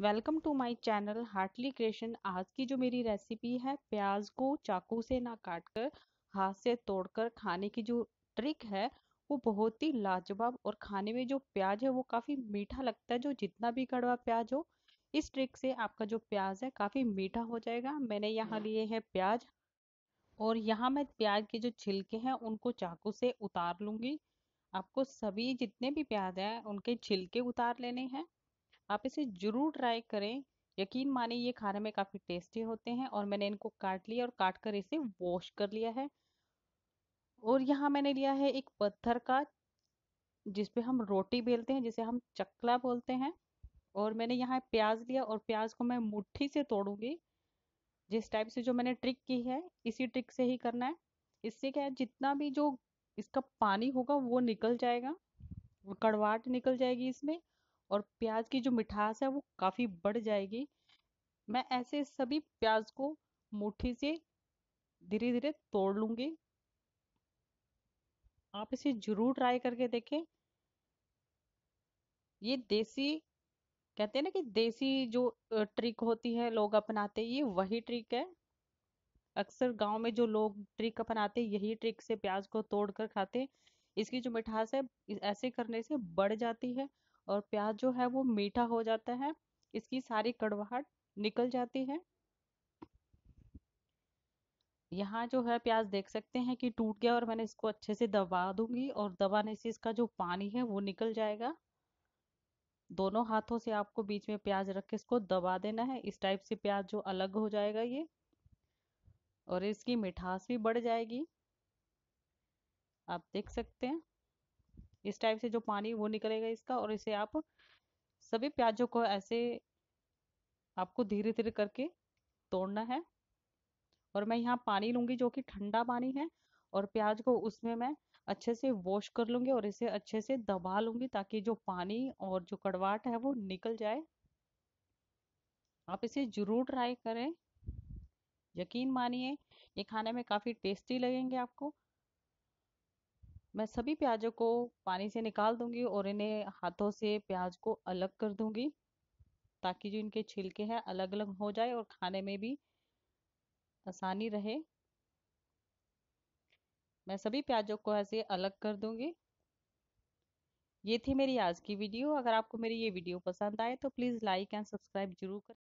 welcome to my channel heartly creation आज की जो मेरी रेसिपी है प्याज को चाकू से ना काटकर हाथ से तोड़कर खाने की जो ट्रिक है वो बहुत ही लाजवाब और खाने में जो प्याज है वो काफ़ी मीठा लगता है जो जितना भी कड़वा प्याज हो इस ट्रिक से आपका जो प्याज है काफ़ी मीठा हो जाएगा मैंने यहाँ लिए है प्याज और यहाँ मैं प्याज के जो छिलके हैं उनको चाकू से उतार लूँगी आपको सभी जितने भी प्याज हैं उनके छिलके उतार लेने हैं आप इसे जरूर ट्राई करें यकीन माने ये खाने में काफ़ी टेस्टी होते हैं और मैंने इनको काट लिया और काट कर इसे वॉश कर लिया है और यहाँ मैंने लिया है एक पत्थर का जिसपे हम रोटी बेलते हैं जिसे हम चकला बोलते हैं और मैंने यहाँ प्याज लिया और प्याज को मैं मुट्ठी से तोड़ूंगी जिस टाइप से जो मैंने ट्रिक की है इसी ट्रिक से ही करना है इससे क्या है जितना भी जो इसका पानी होगा वो निकल जाएगा कड़वाट निकल जाएगी इसमें और प्याज की जो मिठास है वो काफ़ी बढ़ जाएगी मैं ऐसे सभी प्याज को मुट्ठी से धीरे धीरे तोड़ लूँगी आप इसे जरूर ट्राई करके देखें ये देसी कहते हैं ना कि देसी जो ट्रिक होती है लोग अपनाते ये वही ट्रिक है अक्सर गांव में जो लोग ट्रिक अपनाते यही ट्रिक से प्याज को तोड़ कर खाते इसकी जो मिठास है ऐसे करने से बढ़ जाती है और प्याज जो है वो मीठा हो जाता है इसकी सारी कड़वाहट निकल जाती है यहाँ जो है प्याज देख सकते हैं कि टूट गया और मैंने इसको अच्छे से दबा दूंगी और दबाने से इसका जो पानी है वो निकल जाएगा दोनों हाथों से आपको बीच में प्याज रख के इसको दबा देना है इस टाइप से प्याज जो अलग हो जाएगा ये और इसकी मिठास भी बढ़ जाएगी आप देख सकते हैं इस टाइप से जो पानी वो निकलेगा इसका और इसे आप सभी प्याजों को ऐसे आपको धीरे धीरे करके तोड़ना है और मैं यहाँ पानी लूंगी जो कि ठंडा पानी है और प्याज को उसमें मैं अच्छे से वॉश कर लूंगी और इसे अच्छे से दबा लूंगी ताकि जो पानी और जो कड़वाट है वो निकल जाए आप इसे ज़रूर ट्राई करें यकीन मानिए ये खाने में काफ़ी टेस्टी लगेंगे आपको मैं सभी प्याजों को पानी से निकाल दूंगी और इन्हें हाथों से प्याज को अलग कर दूंगी ताकि जो इनके छिलके हैं अलग अलग हो जाए और खाने में भी आसानी रहे मैं सभी प्याजों को ऐसे अलग कर दूंगी ये थी मेरी आज की वीडियो अगर आपको मेरी ये वीडियो पसंद आए तो प्लीज़ लाइक एंड सब्सक्राइब जरूर करें